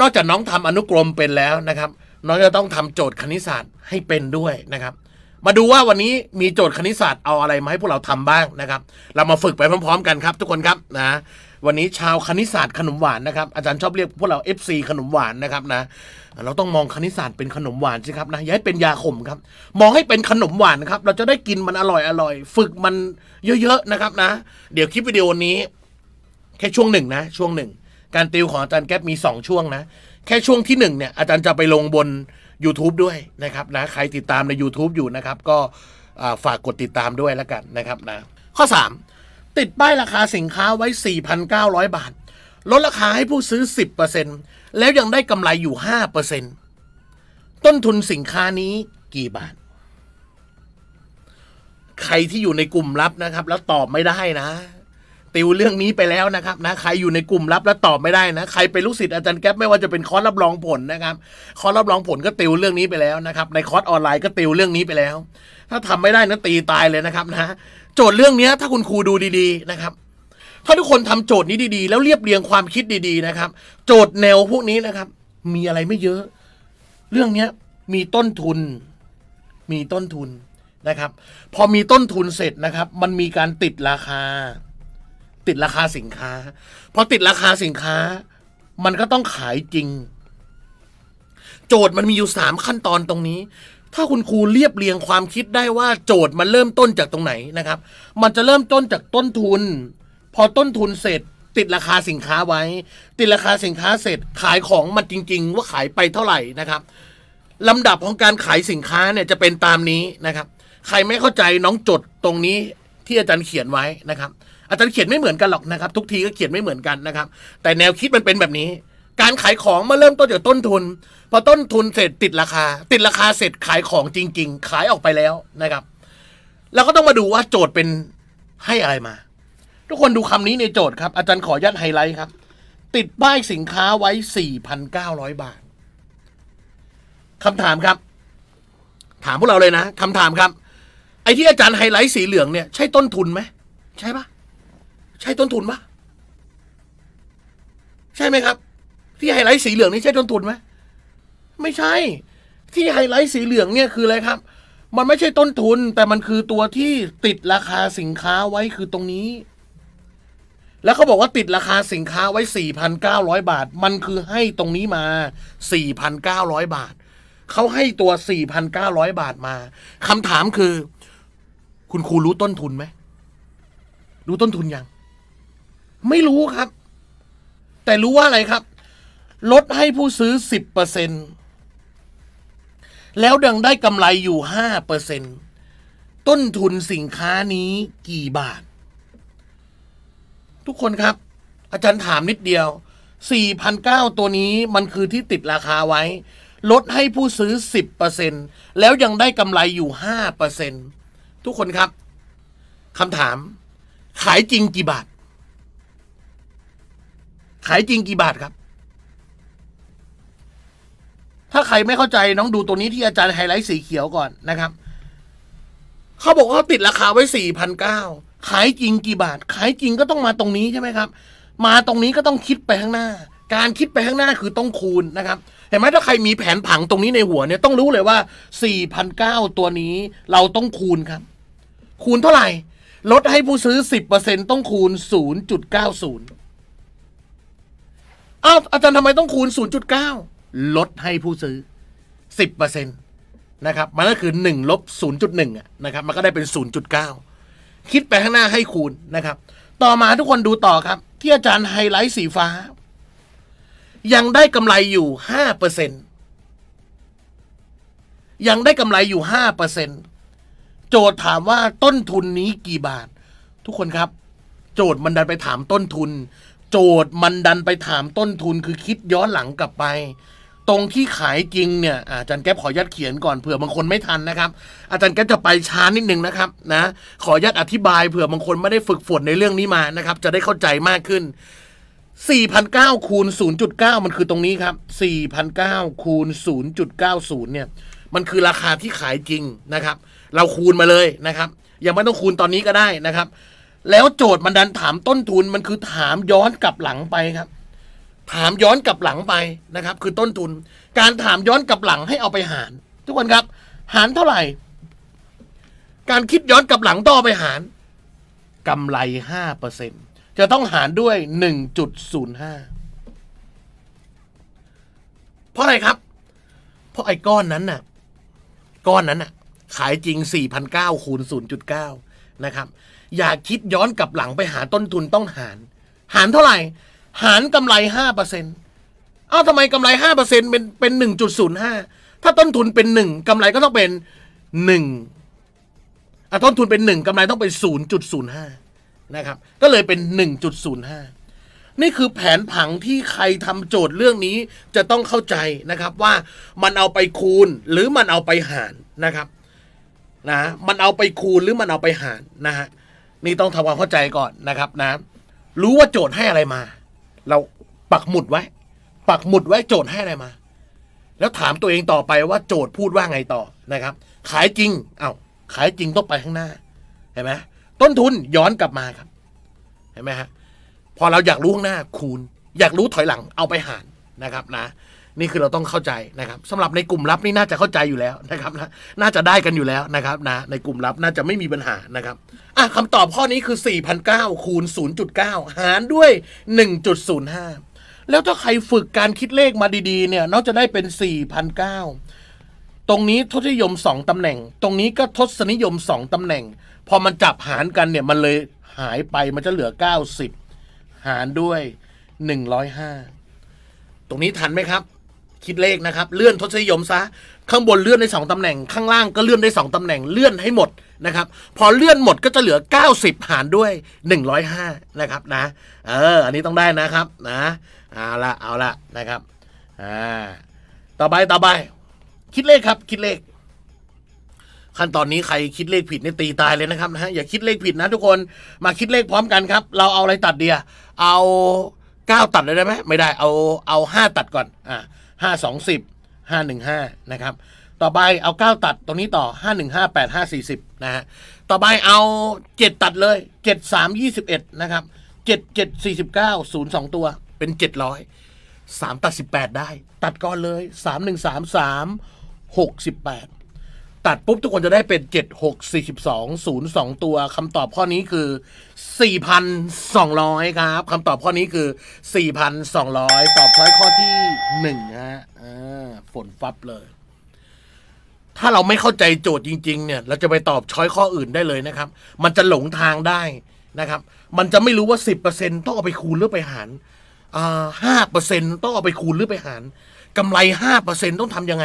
นอกจากน้องทำอนุกรมเป็นแล้วนะครับน้องจะต้องทำโจทย์คณิตศาสตร์ให้เป็นด้วยนะครับ มาดูว่าวันนี้มีโจทย์คณิตศาสตร์เอาอะไรมาให้พวกเราทำบ้างนะครับ เรามาฝึกไปพร้อมๆกันครับ ทุกคนครับนะวันนี้ชาวคณิตศาสตร์ขนมหวานนะครับอาจารย์ชอบเรียกพวกเรา FC ขนมหวานนะครับนะเราต้องมองคณิตศาสตร์เป็นขนมหวานสิครับนะอย่าให้เป็นยาขมครับมองให้เป็นขนมหวานครับเราจะได้กินมันอร่อยอร่อยฝึกมันเยอะๆนะครับนะเดี๋ยวคลิปวิดีโอนี้ แค่ช่วงหนึ่งนะช่วงหนึ่งการติวของอาจารย์แก๊ปมี 2 ช่วงนะ แค่ช่วงที่ 1 เนี่ย อาจารย์จะไปลงบน YouTube ด้วยนะครับนะ ใครติดตามใน YouTube อยู่นะครับ ก็ฝากกดติดตามด้วยแล้วกันนะครับนะ ข้อ 3 ติดป้ายราคาสินค้าไว้ 4,900 บาท ลดราคาให้ผู้ซื้อ 10%แล้วยังได้กำไรอยู่ 5%ต้นทุนสินค้านี้กี่บาท ใครที่อยู่ในกลุ่มลับนะครับ แล้วตอบไม่ได้นะติวเรื่องนี้ไปแล้วนะครับนะใครอยู่ในกลุ่มรับและตอบไม่ได้นะใครเป็นลูกศิษย์อาจารย์แก๊ปไม่ว่าจะเป็นคอร์สรับรองผลนะครับ คอร์สรับรองผลก็ติวเรื่องนี้ไปแล้วนะครับ ในคอร์สออนไลน์ก็ติวเรื่องนี้ไปแล้ว ถ้าทำไม่ได้นะตีตายเลยนะครับนะโจทย์เรื่องนี้ถ้าคุณครูดูดี ๆนะครับถ้าทุกคนทำโจทย์นี้ดีๆ แล้วเรียบเรียงความคิดดีๆนะครับ โจทย์แนวพวกนี้นะครับ มีอะไรไม่เยอะ เรื่องเนี้ยมีต้นทุน มีต้นทุนนะครับ พอมีต้นทุนเสร็จนะครับ มันมีการติดราคาติดราคาสินค้าพอติดราคาสินค้ามันก็ต้องขายจริง โจทย์มันมีอยู่สามขั้นตอนตรงนี้ ถ้าคุณครูเรียบเรียงความคิดได้ว่าโจทย์มันเริ่มต้นจากตรงไหนนะครับ มันจะเริ่มต้นจากต้นทุน พอต้นทุนเสร็จติดราคาสินค้าไว้ ติดราคาสินค้าเสร็จขายของมันจริงๆ ว่าขายไปเท่าไหร่นะครับลำดับของการขายสินค้าเนี่ยจะเป็นตามนี้นะครับใครไม่เข้าใจน้องจดตรงนี้ที่อาจารย์เขียนไว้นะครับอาจารย์เขียนไม่เหมือนกันหรอกนะครับ ทุกทีก็เขียนไม่เหมือนกันนะครับ แต่แนวคิดมันเป็นแบบนี้ การขายของมาเริ่มต้นจากต้นทุนพอต้นทุนเสร็จติดราคา ติดราคาเสร็จขายของจริง ๆ ขายออกไปแล้วนะครับ แล้วก็ต้องมาดูว่าโจทย์เป็นให้อะไรมา ทุกคนดูคำนี้ในโจทย์ครับอาจารย์ขอยัดไฮไลท์ครับ ติดป้ายสินค้าไว้4,900บาทคำถามครับ ถามพวกเราเลยนะคำถามครับไอ้ที่อาจารย์ไฮไลท์สีเหลืองเนี่ย ใช่ต้นทุนไหมใช่ปะใช่ต้นทุนปะใช่ไหมครับ ที่ไฮไลท์สีเหลืองนี่ใช่ต้นทุนไหมไม่ใช่ ที่ไฮไลท์สีเหลืองเนี่ยคืออะไรครับ มันไม่ใช่ต้นทุน แต่มันคือตัวที่ติดราคาสินค้าไว้คือตรงนี้ แล้วเขาบอกว่าติดราคาสินค้าไว้ 4,900 บาท มันคือให้ตรงนี้มา 4,900 บาท เขาให้ตัว 4,900 บาทมาคำถามคือ คุณครูรู้ต้นทุนไหมรู้ต้นทุนยังไม่รู้ครับ แต่รู้ว่าอะไรครับ ลดให้ผู้ซื้อสิบเปอร์เซ็นแล้วดังได้กำไรอยู่ห้าเปอร์เซ็นต้นทุนสินค้านี้กี่บาท ทุกคนครับ อาจารย์ถามนิดเดียว4,009ตัวนี้มันคือที่ติดราคาไว้ ลดให้ผู้ซื้อ 10%แล้วยังได้กำไรอยู่5%ทุกคนครับคำถาม ขายจริงกี่บาทขายจริงกี่บาทครับ ถ้าใครไม่เข้าใจ น้องดูตัวนี้ที่อาจารย์ไฮไลท์สีเขียวก่อนนะครับ เขาบอกว่าติดราคาไว้สี่พันเก้า ขายจริงกี่บาท ขายจริงก็ต้องมาตรงนี้ใช่ไหมครับ มาตรงนี้ก็ต้องคิดไปข้างหน้า การคิดไปข้างหน้าคือต้องคูณนะครับ เห็นไหมถ้าใครมีแผนผังตรงนี้ในหัวเนี่ยต้องรู้เลยว่าสี่พันเก้าตัวนี้เราต้องคูณครับ คูณเท่าไหร่ ลดให้ผู้ซื้อสิบเเปอร์ซ็นต้องคูณศศููนย์จุดเก้านย์อ้าวอาจารย์ทำไมต้องคูณ 0.9 ลดให้ผู้ซื้อ 10%นะครับ มันก็คือ1ลบ0.1นะครับ มันก็ได้เป็น 0.9 คิดไปข้างหน้าให้คูณนะครับ ต่อมาทุกคนดูต่อครับ ที่อาจารย์ไฮไลท์สีฟ้า ยังได้กำไรอยู่ 5%ยังได้กำไรอยู่ 5%โจทย์ถามว่าต้นทุนนี้กี่บาท ทุกคนครับ โจทย์มันดันไปถามต้นทุนโจทย์มันดันไปถามต้นทุนคือคิดย้อนหลังกลับไป ตรงที่ขายจริงเนี่ยอาจารย์แก๊ปขอยัดเขียนก่อนเผื่อบางคนไม่ทันนะครับ อาจารย์แก๊ปจะไปช้านิดนึงนะครับนะขอยัดอธิบายเผื่อบางคนไม่ได้ฝึกฝนในเรื่องนี้มานะครับจะได้เข้าใจมากขึ้น4,009คูณ0.9มันคือตรงนี้ครับ4,009คูณ0.90เนี่ย มันคือราคาที่ขายจริงนะครับ เราคูณมาเลยนะครับยังไม่ต้องคูณตอนนี้ก็ได้นะครับแล้วโจทย์มันดันถามต้นทุนมันคือถามย้อนกลับหลังไปครับ ถามย้อนกลับหลังไปนะครับ คือต้นทุนการถามย้อนกลับหลังให้เอาไปหาร ทุกคนครับ หารเท่าไหร่การคิดย้อนกลับหลังต่อไปหารกำไรห้าเปอร์เซ็นจะต้องหารด้วยหนึ่งจุดศูนย์ห้าเพราะอะไรครับ เพราะไอ้ก้อนนั้นน่ะก้อนนั้นน่ะขายจริงสี่พันเก้าคูณศูนย์จุดเก้านะครับอย่าคิดย้อนกลับหลังไปหาต้นทุนต้องหาร หารเท่าไหร่ หารกำไรห้าเปอร์เซ็นต์เอ้าทำไมกำไรห้าเปอร์เซ็นต์เป็นเป็นหนึ่งจุดศูนย์ห้าถ้าต้นทุนเป็นหนึ่งกำไรก็ต้องเป็นหนึ่งอะต้นทุนเป็นหนึ่งกำไรต้องเป็นศูนย์จุดศูนย์ห้านะครับ ก็เลยเป็นหนึ่งจุดศูนย์ห้านี่คือแผนผังที่ใครทำโจทย์เรื่องนี้จะต้องเข้าใจนะครับว่ามันเอาไปคูณหรือมันเอาไปหารนะครับนะ มันเอาไปคูณหรือมันเอาไปหารนะฮะนี่ต้องทำความเข้าใจก่อนนะครับนะรู้ว่าโจทย์ให้อะไรมา เราปักหมุดไว้ ปักหมุดไว้โจทย์ให้อะไรมา แล้วถามตัวเองต่อไปว่า โจทย์พูดว่าไงต่อนะครับ ขายจริงเอา้าขายจริงต้องไปข้างหน้าเห็นไหมต้นทุนย้อนกลับมาครับเห็นไหมฮะพอเราอยากรู้ข้างหน้าคูณ อยากรู้ถอยหลังเอาไปหารนะครับนะนี่คือเราต้องเข้าใจนะครับสำหรับในกลุ่มลับนี่น่าจะเข้าใจอยู่แล้วนะครับนะน่าจะได้กันอยู่แล้วนะครับนะในกลุ่มลับน่าจะไม่มีปัญหานะครับอ่ะคำตอบข้อนี้คือ 4 9 0 9คูณ0.9หารด้วย 1.05 แล้วถ้าใครฝึกการคิดเลขมาดีๆเนี่ยนอกจะได้เป็น4 0 0 9ตรงนี้ทศนิยม 2ตำแหน่ง ตรงนี้ก็ทศนิยม 2ตำแหน่ง พอมันจับหารกันเนี่ยมันเลยหายไปมันจะเหลือ 90 หารด้วย 105 ตรงนี้ทันไหมครับคิดเลขนะครับเลื่อนทศนิยมซะข้างบนเลื่อนได้2ตำแหน่งข้างล่างก็เลื่อนได้ 2ตำแหน่งเลื่อนให้หมดนะครับ พอเลื่อนหมดก็จะเหลือ90หารด้วย105นะครับนะเอออันนี้ต้องได้นะครับนะเอาละเอาละนะครับอ่าต่อไปต่อไป คิดเลขครับคิดเลข ขั้นตอนนี้ใครคิดเลขผิดเนี่ยตีตายเลยนะครับนะอย่าคิดเลขผิดนะทุกคนมาคิดเลขพร้อมกันครับ เราเอาอะไรตัดเดียเอา9ตัดเลยได้ไหมไม่ได้เอาเอา 5 ตัดก่อน อ่าห้าสองสิบห้าหนึ่งห้านะครับ ต่อไปเอา9ก้าตัดตรงนี้ต่อห้าหนึ่งห้าแปดห้าสี่สิบนะฮะต่อไปเอาเจ็ดตัดเลยเจ็ดสามยี่สิบเอ็ดนะครับเจ็ดเจ็ดสี่สิบเก้าศูนย์สองตัวเป็นเจ็ดร้อยสามตัดสิบแปดได้ตัดก้อนเลยสามหนึ่งสามสามหกสิบแปดตัดปุ๊บทุกคนจะได้เป็น 7 6 4 2 0 2ตัวคำตอบข้อนี้คือ 4,200ครับคำตอบข้อนี้คือ4,200ตอบช้อยข้อที่1ฮะอ่าฝนฟับเลย ถ้าเราไม่เข้าใจโจทย์จริง ๆ เนี่ยเราจะไปตอบช้อยข้ออื่นได้เลยนะครับ มันจะหลงทางได้นะครับ มันจะไม่รู้ว่า10%ต้องเอาไปคูณหรือไปหารอ่า5%ต้องเอาไปคูณหรือไปหารกำไรห้าเเปอร์ซ็นต้องทำยังไง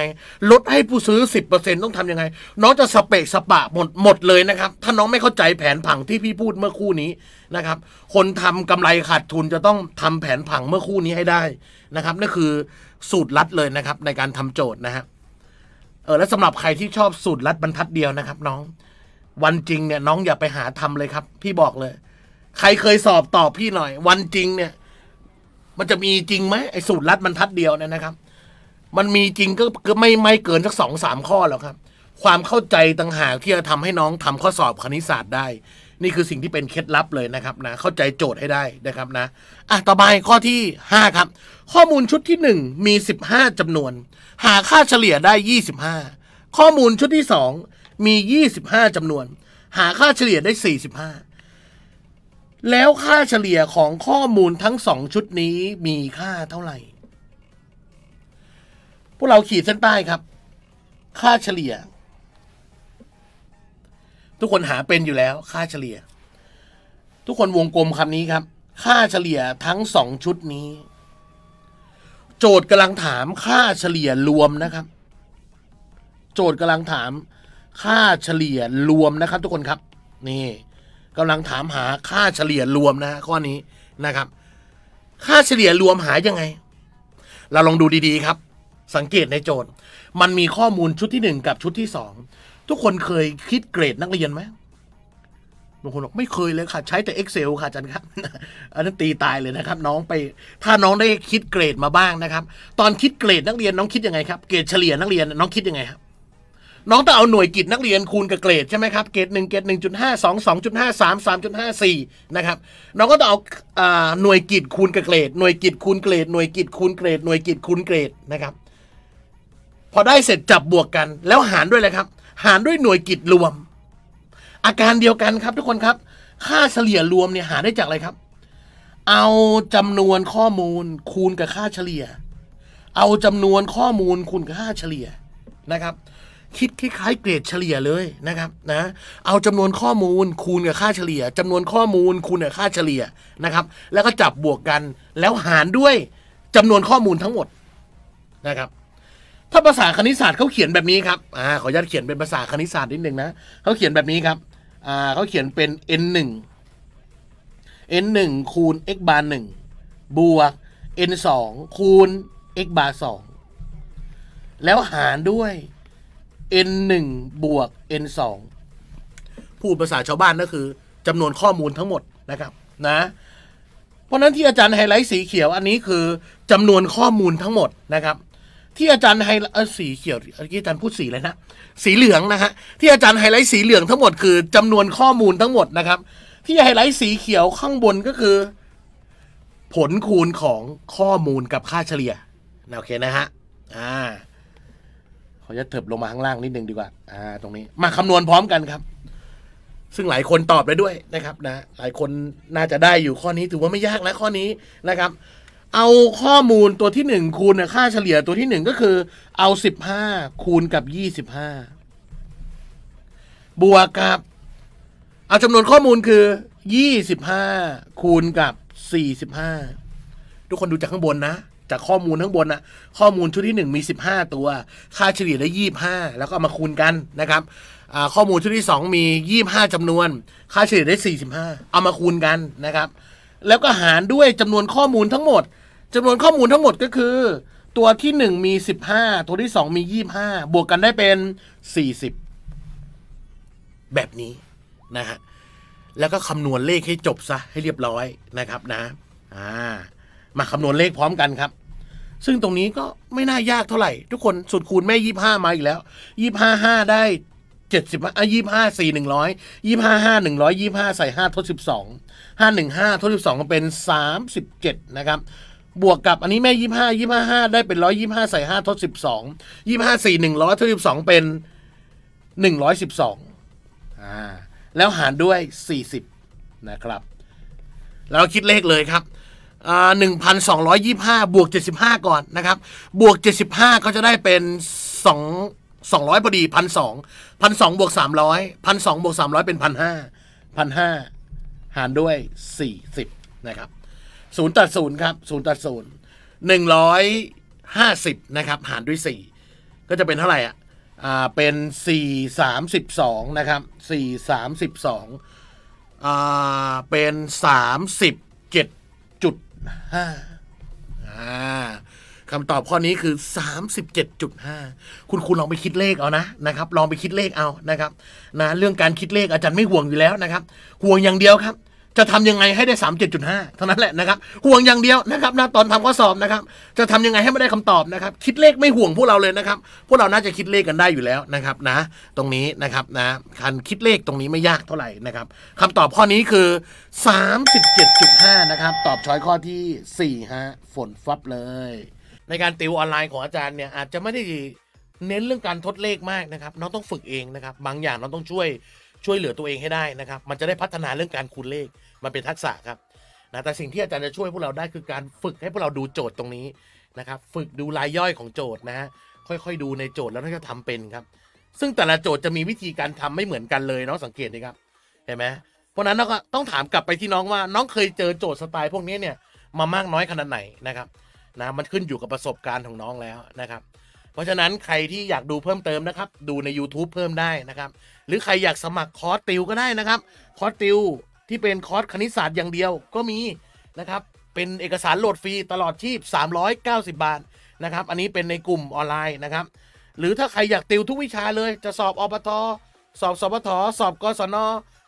ลดให้ผู้ซื้อสิบเเปอร์ซ็นต้องทำยังไง น้องจะสเปกสปะหมดหมดเลยนะครับ ถ้าน้องไม่เข้าใจแผนผังที่พี่พูดเมื่อคู่นี้นะครับ คนทำกำไรขาดทุนจะต้องทำแผนผังเมื่อคู่นี้ให้ได้นะครับนั่นคือสูตรลัดเลยนะครับ ในการทำโจทย์นะฮะเออและสำหรับใครที่ชอบสูตรลัดบรรทัดเดียวนะครับ น้อง วันจริงเนี่ยน้องอย่าไปหาทำเลยครับ พี่บอกเลย ใครเคยสอบตอบพี่หน่อย วันจริงเนี่ยมันจะมีจริงไหมไอ้สูตรลัดบรรทัดเดียวเนี่ยนะครับมันมีจริงก็ก็ไม่ไม่เกินสักสองสามข้อแล้วครับ ความเข้าใจต่างหากที่จะทำให้น้องทำข้อสอบคณิตศาสตร์ได้ นี่คือสิ่งที่เป็นเคล็ดลับเลยนะครับนะ เข้าใจโจทย์ให้ได้นะครับนะอ่ะต่อไปข้อที่ 5 ครับ ข้อมูลชุดที่ 1 มี 15 จำนวน หาค่าเฉลี่ยได้ 25 ข้อมูลชุดที่ 2 มี 25 จำนวน หาค่าเฉลี่ยได้ 45 แล้วค่าเฉลี่ยของข้อมูลทั้งสองชุดนี้มีค่าเท่าไหร่พวกเราขีดเส้นใต้ครับ ค่าเฉลี่ย ทุกคนหาเป็นอยู่แล้ว ค่าเฉลี่ย ทุกคนวงกลมคำนี้ครับ ค่าเฉลี่ยทั้งสองชุดนี้ โจทย์กำลังถาม ค่าเฉลี่ยรวมนะครับ โจทย์กำลังถาม ค่าเฉลี่ยรวมนะครับ ทุกคนครับ นี่กำลังถามหา ค่าเฉลี่ยรวมนะ ข้อนี้นะครับ ค่าเฉลี่ยรวมหายังไง เราลองดูดี ๆ ครับสังเกตในโจทย์ มันมีข้อมูลชุดที่หนึ่งกับชุดที่สองทุกคนเคยคิดเกรดนักเรียนไหมบางคนบอกไม่เคยเลยค่ะ ใช้แต่ Excel ค่ะอาจารย์ครับ อันนั้นตีตายเลยนะครับ น้องไปถ้าน้องได้คิดเกรดมาบ้างนะครับ ตอนคิดเกรดนักเรียนน้องคิดยังไงครับเกรดเฉลี่ยนักเรียนน้องคิดยังไงครับน้องต้องเอาหน่วยกิจนักเรียนคูณกับเกรดใช่ไหมครับเกรดหนึ่งเกรดหนึ่งจุดห้าสองสองจุดห้าสามสามจุดห้าสี่นะครับ น้องก็ต้องเอาหน่วยกิจคูณกับเกรดหน่วยกิจคูณเกรดหน่วยกิจคูณเกรดหน่วยกิจคูณเกรดนะครับพอได้เสร็จจับบวกกัน แล้วหารด้วยอะไรครับ หารด้วยหน่วยกิจรวม อาการเดียวกันครับทุกคนครับ ค่าเฉลี่ยรวมเนี่ยหาได้จากอะไรครับ เอาจำนวนข้อมูลคูณกับค่าเฉลี่ย เอาจำนวนข้อมูลคูณกับค่าเฉลี่ยนะครับ คิดคล้ายๆเกรดเฉลี่ยเลยนะครับ นะ เอาจำนวนข้อมูลคูณกับค่าเฉลี่ย จำนวนข้อมูลคูณกับค่าเฉลี่ยนะครับ แล้วก็จับบวกกันแล้วหารด้วยจำนวนข้อมูลทั้งหมดนะครับถ้าภาษาคณิตศาสตร์เขาเขียนแบบนี้ครับอ่าขออนุญาตเขียนเป็นภาษาคณิตศาสตร์นิดนึงนะ เขาเขียนแบบนี้ครับอ่าเขาเขียนเป็น n 1 n 1คูณ x บาร์งบวก n 2คูณ x บาร์งแล้วหารด้วย n 1บวก n 2พูดภาษาชาวบ้านก็คือจำนวนข้อมูลทั้งหมดนะครับ นะ เพราะนั้นที่อาจารย์ไฮไลท์สีเขียวอันนี้คือจำนวนข้อมูลทั้งหมดนะครับที่อาจารย์ไฮลท์สีเขียวเมื่อกี้อาจารย์พูดสีเลยนะสีเหลืองนะฮะที่อาจารย์ไฮไลท์สีเหลืองทั้งหมดคือจำนวนข้อมูลทั้งหมดนะครับ ที่ไฮไลท์สีเขียวข้างบนก็คือ ผลคูณของข้อมูลกับค่าเฉลี่ยโอเคนะฮะอ่าขาจะเถิบลงมาข้างล่างนิดนึงดีกว่าอ่าตรงนี้ มาคำนวณพร้อมกันครับ ซึ่งหลายคนตอบไปด้วยนะครับ นะ หลายคนน่าจะได้อยู่ข้อนี้ถือว่าไม่ยากนะข้อนี้นะครับเอาข้อมูลตัวที่หนึ่งคูณค่าเฉลี่ยตัวที่หนึ่งก็คือเอาสิบห้าคูณกับยี่สิบห้าบวกกับ เอาจำนวนข้อมูลคือยี่สิบห้าคูณกับสี่สิบห้าทุกคนดูจากข้างบนนะ จากข้อมูลข้างบนนะข้อมูลชุดที่หนึ่งมีสิบห้าตัวค่าเฉลี่ยได้ยี่บห้าแล้วก็เอามาคูณกันนะครับข้อมูลชุดที่สองมียี่บห้าจำนวน ค่าเฉลี่ยได้สี่สิบห้าเอามาคูณกันนะครับ แล้วก็หารด้วยจำนวนข้อมูลทั้งหมดจำนวนข้อมูลทั้งหมดก็คือ ตัวที่ 1 มี 15 ตัวที่ 2 มี 25 บวกกันได้เป็น 40 แบบนี้นะฮะ แล้วก็คำนวณเลขให้จบซะ ให้เรียบร้อยนะครับนะอ่ามาคำนวณเลขพร้อมกันครับ ซึ่งตรงนี้ก็ไม่น่ายากเท่าไหร่ ทุกคนสูตรคูณแม่ยี่ห้ามาอีกแล้วยี่ห้าห้าได้เจ็ดสิบอ่ะยี่ห้าสี่หนึ่งร้อยยี่ห้าห้าหนึ่งร้อยยี่ห้าใส่ห้าทดสิบสองห้าหนึ่งห้าทดสิบสองก็เป็นสามสิบเจ็ดนะครับบวกกับอันนี้แม่ยี่ห้ายี่ห้าห้าได้เป็นร้อยยี่ห้าใส่ห้าทดสิบสองยี่ห้าสี่หนึ่งร้อยทดสิบสองเป็นหนึ่งร้อยสิบสองอ่าแล้วหารด้วยสี่สิบนะครับแล้วคิดเลขเลยครับหนึ่งพันสองร้อยยี่ห้าบวกเจ็ดสิบห้าก่อนนะครับ บวกเจ็ดสิบห้าเขาจะได้เป็นสองสองร้อยพอดีพันสองพันสองบวกสามร้อยพันสองบวกสามร้อยเป็นพันห้าพันห้าหารด้วยสี่สิบนะครับศูนย์ต่อศูนย์ครับศูนย์ต่อศูนย์หนึ่งร้อยห้าสิบนะครับหารด้วยสี่ก็จะเป็นเท่าไหร่อ่ะอ่าเป็นสี่สามสิบสองนะครับสี่สามสิบสองอ่าเป็นสามสิบเจ็ดจุดห้าอ่าคำตอบข้อนี้คือ 37.5 คุณคุณลองไปคิดเลขเอานะนะครับลองไปคิดเลขเอานะครับนะเรื่องการคิดเลขอาจารย์ไม่ห่วงอยู่แล้วนะครับห่วงอย่างเดียวครับจะทำยังไงให้ได้สามเจจ็ดดุห้าเท่านั้นแหละนะครับ ห่วงอย่างเดียวนะครับนะตอนทำข้อสอบนะครับจะทำยังไงให้ไม่ได้คำตอบนะครับ คิดเลขไม่ห่วงพวกเราเลยนะครับ พวกเราน่าจะคิดเลขกันได้อยู่แล้วนะครับนะตรงนี้นะครับนะการคิดเลขตรงนี้ไม่ยากเท่าไหร่นะครับคำตอบข้อนี้คือสสามิบเจจ็ดดุห้านะครับตอบช้อยข้อที่สี่ฮะฝนฟับเลย ในการติวออนไลน์ของอาจารย์เนี่ยอาจจะไม่ได้เน้นเรื่องการทดเลขมากนะครับน้องต้องฝึกเองนะครับ บางอย่างน้องต้องช่วยช่วยเหลือตัวเองให้ได้นะครับ มันจะได้พัฒนาเรื่องการคูณเลข มันเป็นทักษะครับ นะ แต่สิ่งที่อาจารย์จะช่วยพวกเราได้คือการฝึกให้พวกเราดูโจทย์ตรงนี้นะครับ ฝึกดูรายย่อยของโจทย์นะฮะ ค่อยๆ ดูในโจทย์แล้วนจะทำาเป็นครับ ซึ่งแต่ละโจทย์จะมีวิธีการทำไม่เหมือนกันเลยเนาะสังเกตดีครับ เห็นไหมเพราะนั้นเราก็ต้องถามกลับไปที่น้องว่าน้องเคยเจอโจทย์สไตล์ พวกนี้เนี่ยมามากน้อยขนาดไหนนะครับ นะ มันขึ้นอยู่กับประสบการณ์ของน้องแล้วนะครับเพราะฉะนั้นใครที่อยากดูเพิ่มเติมนะครับ ดูใน YouTube เพิ่มได้นะครับ หรือใครอยากสมัครคอร์สติวก็ได้นะครับคอร์สติวที่เป็นคอร์สคณิตศาสตร์อย่างเดียวก็มี นะครับ เป็นเอกสารโหลดฟรีตลอดชีพ 390 บาทนะครับ อันนี้เป็นในกลุ่มออนไลน์นะครับ หรือถ้าใครอยากติวทุกวิชาเลยจะสอบอบตสอบสอบทสอบกศน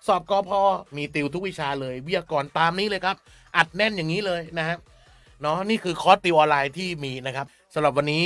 สอบกอพอมีติวทุกวิชาเลยเบี้ยก่อนตามนี้เลยครับ อัดแน่นอย่างนี้เลยนะครับเนาะนี่คือคอร์สติวออนไลน์ที่มีนะครับสำหรับวันนี้